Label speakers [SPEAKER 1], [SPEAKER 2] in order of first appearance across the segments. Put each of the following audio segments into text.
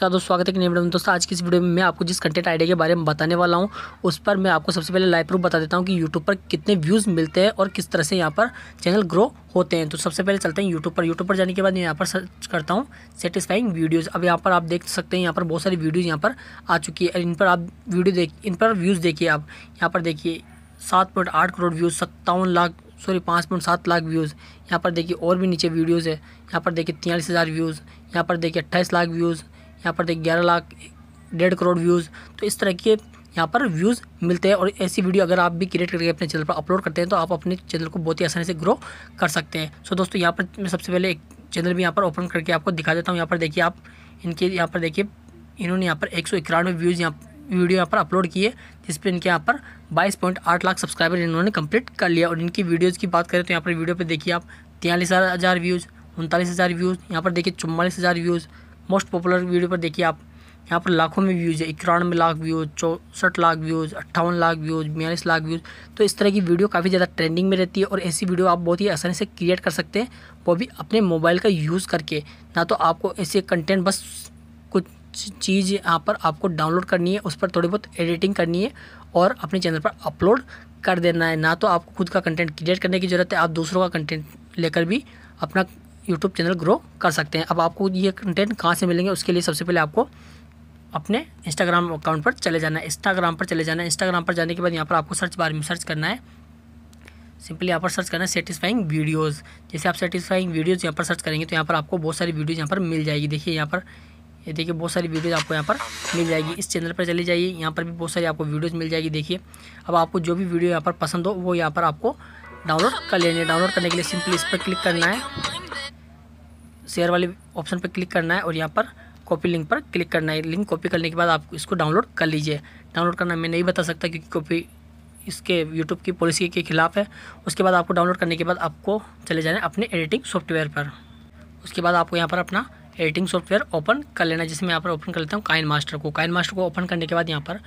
[SPEAKER 1] का दोस्तों स्वागत है कि नहीं दोस्तों आज की इस वीडियो में मैं आपको जिस कंटेंट आइडिया के बारे में बताने वाला हूँ उस पर मैं आपको सबसे पहले लाइव प्रूफ बता देता हूँ कि यूट्यूब पर कितने व्यूज़ मिलते हैं और किस तरह से यहाँ पर चैनल ग्रो होते हैं तो सबसे पहले चलते हैं यूट्यूब पर यूट्यूब पर जाने के बाद यहाँ पर सर्च करता हूँ सेटिस्फाइंग वीडियोज़ अब यहाँ पर आप देख सकते हैं यहाँ पर बहुत सारी वीडियोज़ यहाँ पर आ चुकी है इन पर आप वीडियो देख इन पर व्यूज़ देखिए आप यहाँ पर देखिए सात पॉइंट आठ करोड़ व्यूज़ सत्तावन लाख सॉरी पाँच पॉइंट सात लाख व्यूज़ यहाँ पर देखिए और भी नीचे वीडियोज़ है यहाँ पर देखिए तियालीस हज़ार व्यूज़ यहाँ पर देखिए अट्ठाईस लाख व्यूज़ यहाँ पर देख ग्यारह लाख डेढ़ करोड़ व्यूज़ तो इस तरह के यहाँ पर व्यूज़ मिलते हैं और ऐसी वीडियो अगर आप भी क्रिएट करके अपने चैनल पर अपलोड करते हैं तो आप अपने चैनल को बहुत ही आसानी से ग्रो कर सकते हैं सो दोस्तों यहाँ पर मैं सबसे पहले एक चैनल भी यहाँ पर ओपन करके आपको दिखा देता हूँ यहाँ पर देखिए आप इनके यहाँ पर देखिए इन्होंने यहाँ पर एक सौ इक्यानवे व्यूज़ यहाँ वीडियो यहाँ पर अपलोड किए जिस पर इनके यहाँ पर 22.8 लाख सब्सक्राइबर इन्होंने कंप्लीट कर लिया और इनकी वीडियोज़ की बात करें तो यहाँ पर वीडियो पर देखिए आप तैयलीस हज़ार व्यूज़ उनतालीस हज़ार व्यूज़ यहाँ पर देखिए चुम्बालीस हज़ार व्यूज़ मोस्ट पॉपुलर वीडियो पर देखिए आप यहाँ पर लाखों में व्यूज़ है इक्यानवे लाख व्यूज़ चौंसठ लाख व्यूज़ अट्ठावन लाख व्यूज़ बयालीस लाख व्यूज़ तो इस तरह की वीडियो काफ़ी ज़्यादा ट्रेंडिंग में रहती है और ऐसी वीडियो आप बहुत ही आसानी से क्रिएट कर सकते हैं वो भी अपने मोबाइल का यूज़ करके ना तो आपको ऐसे कंटेंट बस कुछ चीज़ यहाँ पर आपको डाउनलोड करनी है उस पर थोड़ी बहुत एडिटिंग करनी है और अपने चैनल पर अपलोड कर देना है ना तो आपको खुद का कंटेंट क्रिएट करने की ज़रूरत है आप दूसरों का कंटेंट लेकर भी अपना यूट्यूब चैनल ग्रो कर सकते हैं अब आपको ये कंटेंट कहाँ से मिलेंगे उसके लिए सबसे पहले आपको अपने इंस्टाग्राम अकाउंट पर चले जाना है इंस्टाग्राम पर चले जाना है इंस्टाग्राम पर जाने के बाद यहाँ पर आपको सर्च बार में सर्च करना है सिंपली यहाँ पर सर्च करना है सेटिस्फाइंग वीडियोज़ जैसे आप सेटिस्फाइंग वीडियोज़ यहाँ पर सर्च करेंगे तो यहाँ पर आपको बहुत सारी वीडियोज़ यहाँ पर मिल जाएगी देखिए यहाँ पर ये देखिए बहुत सारी वीडियोज आपको यहाँ पर मिल जाएगी इस चैनल पर चली जाइए यहाँ पर भी बहुत सारी आपको वीडियोज़ मिल जाएगी देखिए अब आपको जो भी वीडियो यहाँ पर पसंद हो वो यहाँ पर आपको डाउनलोड कर लेनी है डाउनलोड करने के लिए सिंपली इस पर क्लिक करना है शेयर वाले ऑप्शन पर क्लिक करना है और यहाँ पर कॉपी लिंक पर क्लिक करना है लिंक कॉपी करने के बाद आप इसको डाउनलोड कर लीजिए डाउनलोड करना मैं नहीं बता सकता क्योंकि कॉपी इसके यूट्यूब की पॉलिसी के खिलाफ है उसके बाद आपको डाउनलोड करने के बाद आपको चले जाना है अपने एडिटिंग सॉफ्टवेयर पर उसके बाद आपको यहाँ पर अपना एडिटिंग सॉफ्टवेयर ओपन कर लेना है जैसे मैं यहाँ पर ओपन कर लेता हूँ काइन मास्टर को काइन मास्टर को ओपन करने के बाद यहाँ पर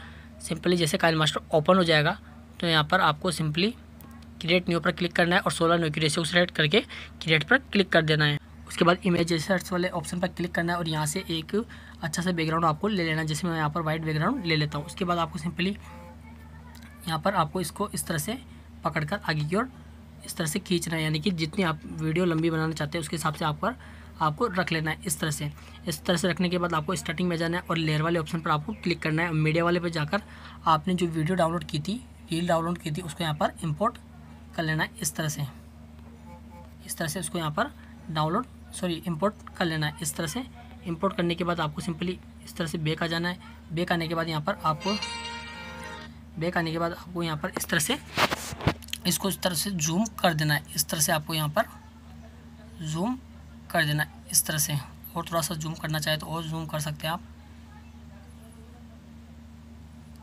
[SPEAKER 1] सिंपली जैसे काइन मास्टर ओपन हो जाएगा तो यहाँ पर आपको सिंपली क्रिएट न्यू पर क्लिक करना है और सोलह न्यू की रेशियो सेलेक्ट करके क्रिएट पर क्लिक कर देना है उसके बाद इमेज रिसर्च वाले ऑप्शन पर क्लिक करना है और यहाँ से एक अच्छा सा बैकग्राउंड आपको ले लेना है जैसे मैं यहाँ पर वाइट बैकग्राउंड ले लेता हूँ उसके बाद आपको सिंपली यहाँ पर आपको इसको इस तरह से पकड़ कर आगे की ओर इस तरह से खींचना है यानी कि जितनी आप वीडियो लंबी बनाना चाहते हैं उसके हिसाब से आप पर आपको रख लेना है इस तरह से इस तरह से रखने के बाद आपको स्टार्टिंग में जाना है और लेयर वाले ऑप्शन पर आपको क्लिक करना है मीडिया वाले पर जाकर आपने जो वीडियो डाउनलोड की थी रील डाउनलोड की थी उसको यहाँ पर इम्पोर्ट कर लेना है इस तरह से इस तरह से उसको यहाँ पर डाउनलोड सॉरी इंपोर्ट कर लेना है इस तरह से इम्पोर्ट करने के बाद आपको सिंपली इस तरह से बेक आ जाना है बेक आने के बाद यहाँ पर आपको बेक आने के बाद आपको यहाँ पर इस तरह से इसको इस तरह से जूम कर देना है इस तरह से आपको यहाँ पर जूम कर देना है इस तरह से और थोड़ा सा जूम करना चाहे तो और जूम कर सकते हैं आप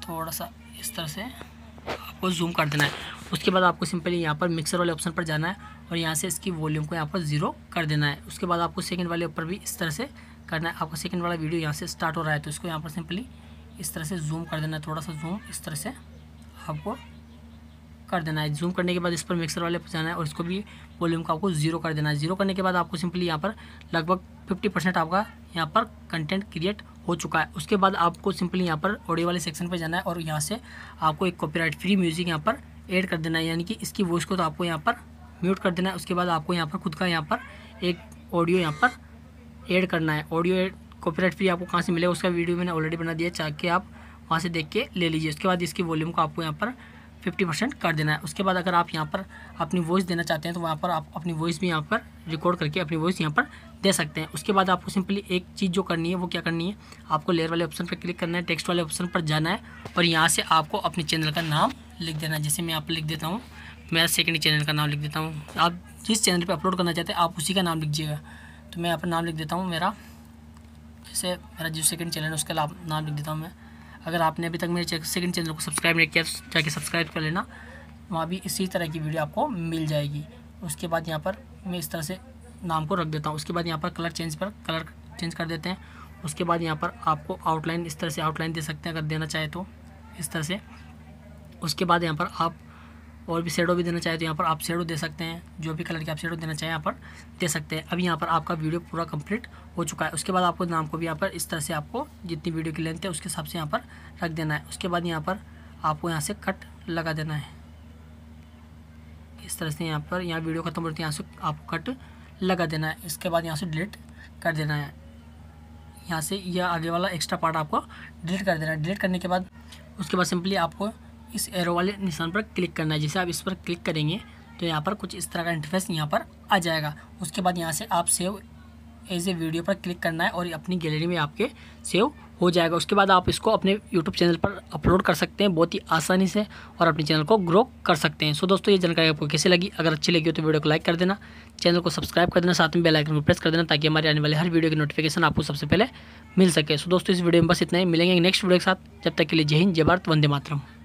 [SPEAKER 1] थोड़ा सा इस तरह से आपको जूम कर देना है उसके बाद आपको सिंपली यहाँ पर मिक्सर वाले ऑप्शन पर जाना है और यहाँ से इसकी वॉल्यूम को यहाँ पर जीरो कर देना है उसके बाद आपको सेकंड वाले ऊपर भी इस तरह से करना है आपका सेकंड वाला वीडियो यहाँ से स्टार्ट हो रहा है तो इसको यहाँ पर सिंपली इस तरह से जूम कर देना है थोड़ा सा जूम इस तरह से आपको कर देना है जूम करने के बाद इस पर मिक्सर वाले पर जाना है और इसको भी वॉल्यूम को आपको जीरो कर देना है जीरो करने के बाद आपको सिंपली यहाँ पर लगभग फिफ्टी परसेंट आपका यहाँ पर कंटेंट क्रिएट हो चुका है उसके बाद आपको सिंपली यहाँ पर ऑडियो वाले सेक्शन पर जाना है और यहाँ से आपको एक कॉपीराइट फ्री म्यूज़िक यहाँ पर ऐड कर देना है यानी कि इसकी वॉइस को तो आपको यहाँ पर म्यूट कर देना है उसके बाद आपको यहाँ पर खुद का यहाँ पर एक ऑडियो यहाँ पर ऐड करना है ऑडियो एड कॉपीराइट फ्री आपको कहाँ से मिलेगा उसका वीडियो मैंने ऑलरेडी बना दिया चाह के आप वहाँ से देख के ले लीजिए उसके बाद इसकी वॉल्यूम को आपको यहाँ पर फिफ्टी परसेंट कर देना है उसके बाद अगर आप यहाँ पर अपनी वॉइस देना चाहते हैं तो वहाँ पर आप अपनी वॉइस भी यहाँ पर रिकॉर्ड करके अपनी वॉइस यहाँ पर दे सकते हैं उसके बाद आपको सिंपली एक चीज़ जो करनी है वो क्या करनी है आपको लेयर वाले ऑप्शन पर क्लिक करना है टेक्स्ट वाले ऑप्शन पर जाना है और यहाँ से आपको अपने चैनल का नाम लिख देना जैसे मैं आप लिख देता हूँ मेरा सेकेंड चैनल का नाम लिख देता हूँ आप जिस चैनल पर अपलोड करना चाहते हैं आप उसी का नाम लिखिएगा तो मैं अपना नाम लिख देता हूँ मेरा जैसे मेरा जो सेकंड चैनल है उसका नाम लिख देता हूँ मैं अगर आपने अभी तक मेरे सेकंड चैनल को सब्सक्राइब नहीं किया जाके सब्सक्राइब कर लेना वहाँ भी इसी तरह की वीडियो आपको मिल जाएगी उसके बाद यहाँ पर मैं इस तरह से नाम को रख देता हूँ उसके बाद यहाँ पर कलर चेंज पर कलर चेंज कर देते हैं उसके बाद यहाँ पर आपको आउटलाइन इस तरह से आउटलाइन दे सकते हैं अगर देना चाहे तो इस तरह से उसके बाद यहाँ पर आप और भी शेडो भी देना चाहें तो यहाँ पर आप शेडो दे सकते हैं जो भी कलर के आप शेडो देना चाहें यहाँ पर दे सकते हैं अभी यहाँ पर आपका वीडियो पूरा कंप्लीट हो चुका है उसके बाद आपको नाम को भी यहाँ पर इस तरह से आपको जितनी वीडियो की लेंथ है उसके हिसाब से यहाँ पर रख देना है उसके बाद यहाँ पर आपको यहाँ से कट लगा देना है इस तरह से यहाँ पर यहाँ वीडियो खत्म होती है यहाँ से आपको कट लगा देना है इसके बाद यहाँ से डिलीट कर देना है यहाँ से यह आगे वाला एक्स्ट्रा पार्ट आपको डिलीट कर देना है डिलीट करने के बाद उसके बाद सिंपली आपको इस एरो वाले निशान पर क्लिक करना है जैसे आप इस पर क्लिक करेंगे तो यहाँ पर कुछ इस तरह का इंटरफेस यहाँ पर आ जाएगा उसके बाद यहाँ से आप सेव एज ए वीडियो पर क्लिक करना है और अपनी गैलरी में आपके सेव हो जाएगा उसके बाद आप इसको अपने यूट्यूब चैनल पर अपलोड कर सकते हैं बहुत ही आसानी से और अपने चैनल को ग्रो कर सकते हैं सो दोस्तों ये जानकारी आपको कैसे लगी अगर अच्छी लगी हो तो वीडियो को लाइक कर देना चैनल को सब्सक्राइब कर देना साथ में बेल आइकन को प्रेस कर देना ताकि हमारे आने वाले हर वीडियो की नोटिफिकेशन आपको सबसे पहले मिल सके सो दोस्तों इस वीडियो में बस इतना ही मिलेंगे नेक्स्ट वीडियो के साथ जब तक के लिए जय हिंद जय भारत वंदे मातरम